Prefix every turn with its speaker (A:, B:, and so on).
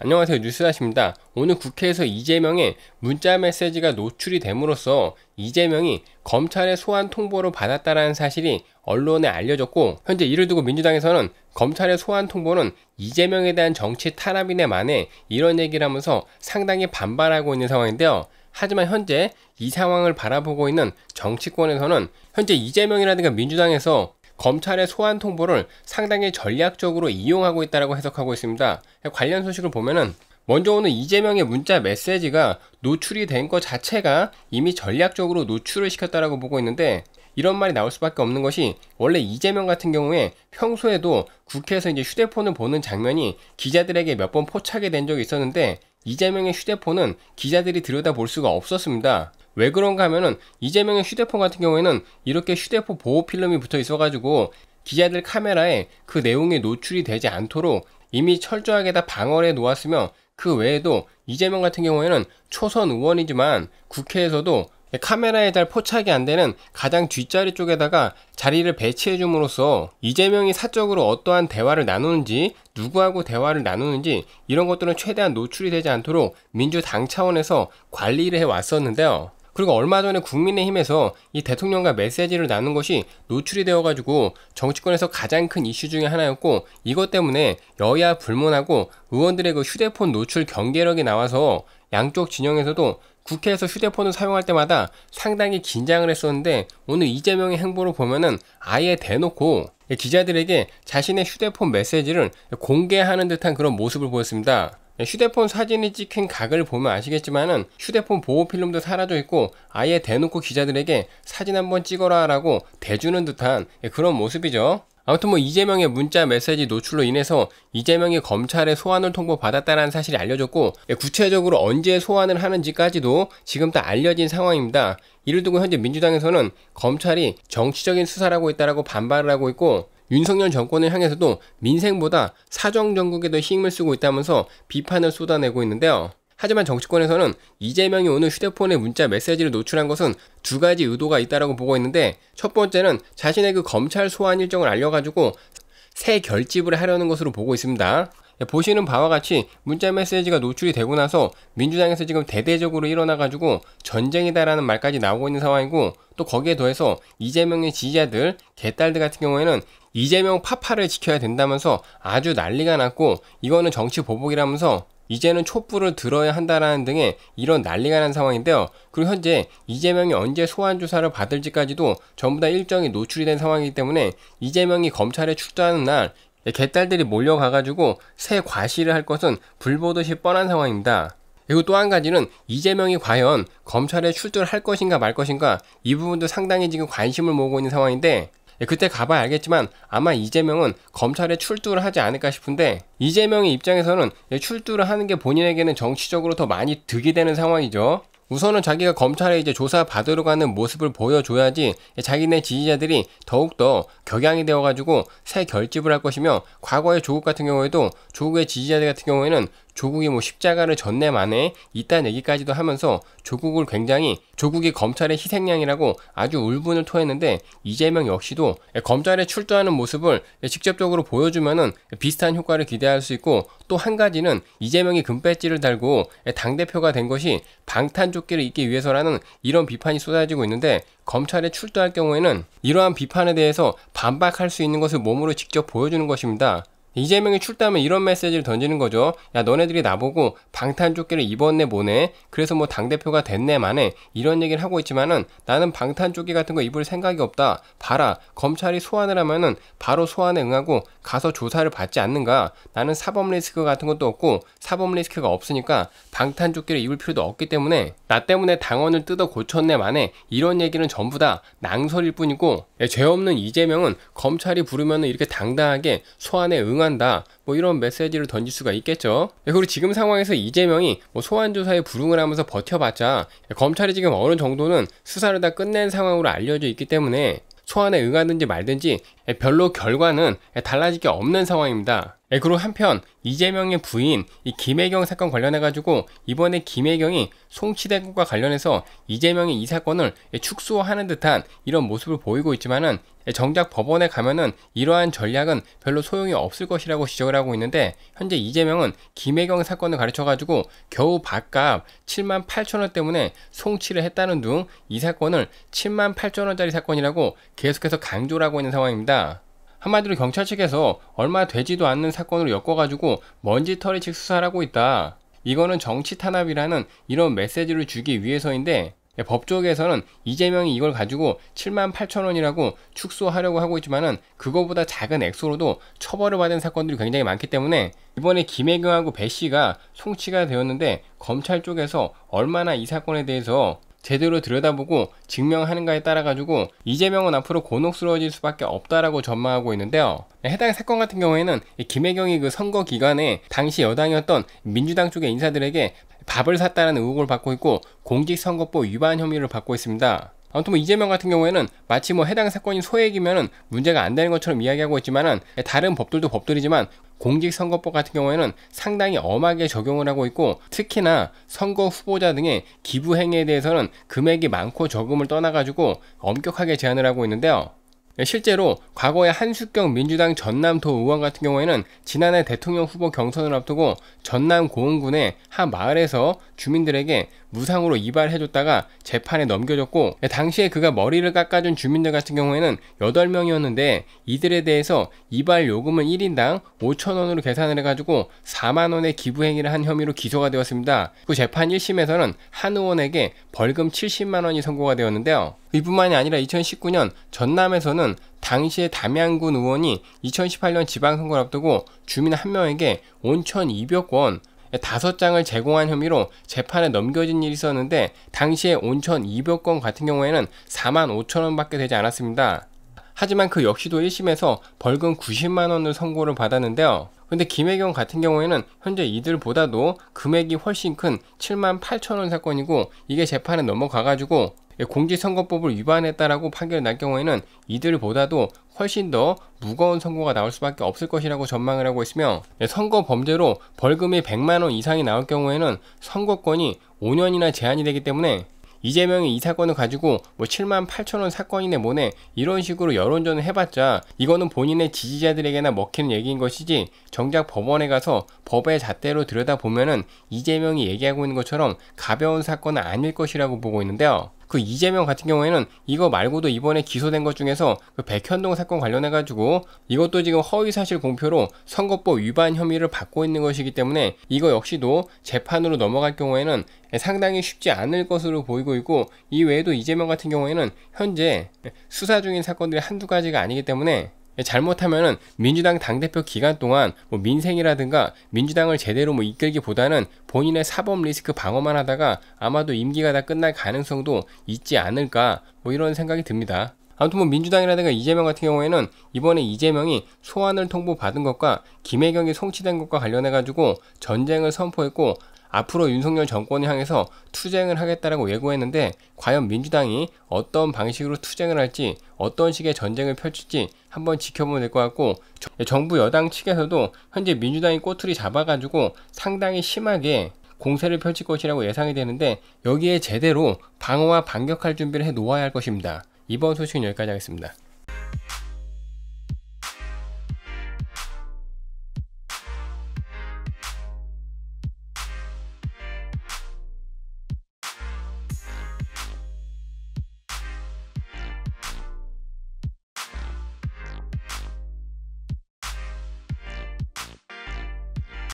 A: 안녕하세요 뉴스다십니다. 오늘 국회에서 이재명의 문자 메시지가 노출이 됨으로써 이재명이 검찰의 소환 통보를 받았다라는 사실이 언론에 알려졌고 현재 이를 두고 민주당에서는 검찰의 소환 통보는 이재명에 대한 정치 탄압이네 만에 이런 얘기를 하면서 상당히 반발하고 있는 상황인데요. 하지만 현재 이 상황을 바라보고 있는 정치권에서는 현재 이재명이라든가 민주당에서 검찰의 소환 통보를 상당히 전략적으로 이용하고 있다고 해석하고 있습니다. 관련 소식을 보면은 먼저 오는 이재명의 문자 메시지가 노출이 된 것 자체가 이미 전략적으로 노출을 시켰다라고 보고 있는데 이런 말이 나올 수밖에 없는 것이 원래 이재명 같은 경우에 평소에도 국회에서 이제 휴대폰을 보는 장면이 기자들에게 몇 번 포착이 된 적이 있었는데 이재명의 휴대폰은 기자들이 들여다볼 수가 없었습니다. 왜 그런가 하면은 이재명의 휴대폰 같은 경우에는 이렇게 휴대폰 보호 필름이 붙어 있어가지고 기자들 카메라에 그 내용이 노출이 되지 않도록 이미 철저하게 다 방어를 해 놓았으며 그 외에도 이재명 같은 경우에는 초선 의원이지만 국회에서도 카메라에 잘 포착이 안 되는 가장 뒷자리 쪽에다가 자리를 배치해 줌으로써 이재명이 사적으로 어떠한 대화를 나누는지 누구하고 대화를 나누는지 이런 것들은 최대한 노출이 되지 않도록 민주당 차원에서 관리를 해 왔었는데요. 그리고 얼마 전에 국민의힘에서 이 대통령과 메시지를 나눈 것이 노출이 되어가지고 정치권에서 가장 큰 이슈 중의 하나였고 이것 때문에 여야 불문하고 의원들의 그 휴대폰 노출 경계력이 나와서 양쪽 진영에서도 국회에서 휴대폰을 사용할 때마다 상당히 긴장을 했었는데 오늘 이재명의 행보를 보면은 아예 대놓고 기자들에게 자신의 휴대폰 메시지를 공개하는 듯한 그런 모습을 보였습니다. 휴대폰 사진이 찍힌 각을 보면 아시겠지만은 휴대폰 보호 필름도 사라져 있고 아예 대놓고 기자들에게 사진 한번 찍어라 라고 대주는 듯한 예, 그런 모습이죠. 아무튼 뭐 이재명의 문자 메시지 노출로 인해서 이재명이 검찰에 소환을 통보받았다는 사실이 알려졌고 예, 구체적으로 언제 소환을 하는지까지도 지금 다 알려진 상황입니다. 이를 두고 현재 민주당에서는 검찰이 정치적인 수사라고 있다라고 반발을 하고 있고 윤석열 정권을 향해서도 민생보다 사정 정국에 더 힘을 쓰고 있다면서 비판을 쏟아내고 있는데요. 하지만 정치권에서는 이재명이 오늘 휴대폰에 문자 메시지를 노출한 것은 두 가지 의도가 있다라고 보고 있는데 첫 번째는 자신의 그 검찰 소환 일정을 알려가지고 새 결집을 하려는 것으로 보고 있습니다. 예, 보시는 바와 같이 문자 메시지가 노출이 되고 나서 민주당에서 지금 대대적으로 일어나가지고 전쟁이다라는 말까지 나오고 있는 상황이고 또 거기에 더해서 이재명의 지지자들, 개딸들 같은 경우에는 이재명 파파를 지켜야 된다면서 아주 난리가 났고 이거는 정치 보복이라면서 이제는 촛불을 들어야 한다라는 등의 이런 난리가 난 상황인데요. 그리고 현재 이재명이 언제 소환 조사를 받을지까지도 전부 다 일정이 노출이 된 상황이기 때문에 이재명이 검찰에 출두하는 날 예, 개딸들이 몰려가가지고 새과실을할 것은 불보듯이 뻔한 상황입니다. 그리고 또 한 가지는 이재명이 과연 검찰에 출두를 할 것인가 말 것인가 이 부분도 상당히 지금 관심을 모으고 있는 상황인데 예, 그때 가봐야 알겠지만 아마 이재명은 검찰에 출두를 하지 않을까 싶은데 이재명의 입장에서는 예, 출두를 하는 게 본인에게는 정치적으로 더 많이 득이 되는 상황이죠. 우선은 자기가 검찰에 이제 조사 받으러 가는 모습을 보여줘야지 자기네 지지자들이 더욱더 격양이 되어가지고 새 결집을 할 것이며 과거의 조국 같은 경우에도 조국의 지지자들 같은 경우에는 조국이 뭐 십자가를 전내 만에 이딴 얘기까지도 하면서 조국을 굉장히 조국이 검찰의 희생양이라고 아주 울분을 토했는데 이재명 역시도 검찰에 출두하는 모습을 직접적으로 보여주면은 비슷한 효과를 기대할 수 있고 또 한 가지는 이재명이 금배지를 달고 당대표가 된 것이 방탄조끼를 입기 위해서라는 이런 비판이 쏟아지고 있는데 검찰에 출두할 경우에는 이러한 비판에 대해서 반박할 수 있는 것을 몸으로 직접 보여주는 것입니다. 이재명이 출다하면 이런 메시지를 던지는 거죠. 야 너네들이 나보고 방탄조끼를 입었네 뭐네. 그래서 뭐 당대표가 됐네 만에 이런 얘기를 하고 있지만은 나는 방탄조끼 같은 거 입을 생각이 없다. 봐라 검찰이 소환을 하면은 바로 소환에 응하고 가서 조사를 받지 않는가. 나는 사법 리스크 같은 것도 없고 사법 리스크가 없으니까 방탄조끼를 입을 필요도 없기 때문에 나 때문에 당원을 뜯어 고쳤네 만에 이런 얘기는 전부 다 낭설일 뿐이고 예, 죄 없는 이재명은 검찰이 부르면은 이렇게 당당하게 소환에 응하 원한다 뭐 이런 메시지를 던질 수가 있겠죠 예, 그리고 지금 상황에서 이재명이 뭐 소환조사에 부응을 하면서 버텨봤자 예, 검찰이 지금 어느 정도는 수사를 다 끝낸 상황으로 알려져 있기 때문에 소환에 응하든지 말든지 예, 별로 결과는 달라질 게 없는 상황입니다 그리고 한편 이재명의 부인 이 김혜경 사건 관련해 가지고 이번에 김혜경이 송치대국과 관련해서 이재명이 이 사건을 축소하는 듯한 이런 모습을 보이고 있지만은 정작 법원에 가면은 이러한 전략은 별로 소용이 없을 것이라고 지적을 하고 있는데 현재 이재명은 김혜경 사건을 가르쳐 가지고 겨우 밥값 7만 8천 원 때문에 송치를 했다는 둥 이 사건을 7만 8천 원짜리 사건이라고 계속해서 강조를 하고 있는 상황입니다. 한마디로 경찰 측에서 얼마 되지도 않는 사건으로 엮어가지고 먼지털이 즉 수사하고 있다. 이거는 정치 탄압이라는 이런 메시지를 주기 위해서인데 예, 법조계에서는 이재명이 이걸 가지고 7만 8천 원이라고 축소하려고 하고 있지만은 그거보다 작은 액수로도 처벌을 받은 사건들이 굉장히 많기 때문에 이번에 김혜경하고 배 씨가 송치가 되었는데 검찰 쪽에서 얼마나 이 사건에 대해서 제대로 들여다보고 증명하는가에 따라 가지고 이재명은 앞으로 곤혹스러워질 수밖에 없다라고 전망하고 있는데요. 네, 해당 사건 같은 경우에는 김혜경이 그 선거 기간에 당시 여당이었던 민주당 쪽의 인사들에게 밥을 샀다는 의혹을 받고 있고 공직선거법 위반 혐의를 받고 있습니다. 아무튼 뭐 이재명 같은 경우에는 마치 뭐 해당 사건이 소액이면은 문제가 안 되는 것처럼 이야기하고 있지만은 다른 법들도 법들이지만 공직선거법 같은 경우에는 상당히 엄하게 적용을 하고 있고 특히나 선거 후보자 등의 기부 행위에 대해서는 금액이 많고 적음을 떠나가지고 엄격하게 제한을 하고 있는데요. 예, 실제로 과거에 한숙경 민주당 전남도 의원 같은 경우에는 지난해 대통령 후보 경선을 앞두고 전남 고흥군의 한 마을에서 주민들에게 무상으로 이발해줬다가 재판에 넘겨졌고 당시에 그가 머리를 깎아준 주민들 같은 경우에는 8명이었는데 이들에 대해서 이발 요금은 1인당 5천원으로 계산을 해가지고 4만원의 기부 행위를 한 혐의로 기소가 되었습니다. 그 재판 1심에서는 한 의원에게 벌금 70만원이 선고가 되었는데요. 이뿐만이 아니라 2019년 전남에서는 당시에 담양군 의원이 2018년 지방선거를 앞두고 주민 한 명에게 온천 200원 다섯 장을 제공한 혐의로 재판에 넘겨진 일이 있었는데 당시에 온천 이별 건 같은 경우에는 4만 5천 원밖에 되지 않았습니다. 하지만 그 역시도 1심에서 벌금 90만 원을 선고를 받았는데요. 근데 김혜경 같은 경우에는 현재 이들보다도 금액이 훨씬 큰 7만 8천 원 사건이고 이게 재판에 넘어가가지고 예, 공직선거법을 위반했다라고 판결이 날 경우에는 이들보다도 훨씬 더 무거운 선고가 나올 수밖에 없을 것이라고 전망을 하고 있으며 예, 선거 범죄로 벌금이 100만 원 이상이 나올 경우에는 선거권이 5년이나 제한이 되기 때문에 이재명이 이 사건을 가지고 뭐 7만 8천 원 사건이네 뭐네 이런 식으로 여론전을 해봤자 이거는 본인의 지지자들에게나 먹히는 얘기인 것이지 정작 법원에 가서 법의 잣대로 들여다보면은 이재명이 얘기하고 있는 것처럼 가벼운 사건은 아닐 것이라고 보고 있는데요. 그 이재명 같은 경우에는 이거 말고도 이번에 기소된 것 중에서 그 백현동 사건 관련해 가지고 이것도 지금 허위사실 공표로 선거법 위반 혐의를 받고 있는 것이기 때문에 이거 역시도 재판으로 넘어갈 경우에는 상당히 쉽지 않을 것으로 보이고 있고 이 외에도 이재명 같은 경우에는 현재 수사 중인 사건들이 한두 가지가 아니기 때문에 잘못하면은 민주당 당대표 기간 동안 뭐 민생이라든가 민주당을 제대로 뭐 이끌기보다는 본인의 사법 리스크 방어만 하다가 아마도 임기가 다 끝날 가능성도 있지 않을까 뭐 이런 생각이 듭니다. 아무튼 뭐 민주당이라든가 이재명 같은 경우에는 이번에 이재명이 소환을 통보받은 것과 김혜경이 송치된 것과 관련해 가지고 전쟁을 선포했고 앞으로 윤석열 정권을 향해서 투쟁을 하겠다라고 예고했는데 과연 민주당이 어떤 방식으로 투쟁을 할지 어떤 식의 전쟁을 펼칠지 한번 지켜보면 될 것 같고 정부 여당 측에서도 현재 민주당이 꼬투리 잡아가지고 상당히 심하게 공세를 펼칠 것이라고 예상이 되는데 여기에 제대로 방어와 반격할 준비를 해 놓아야 할 것입니다. 이번 소식은 여기까지 하겠습니다.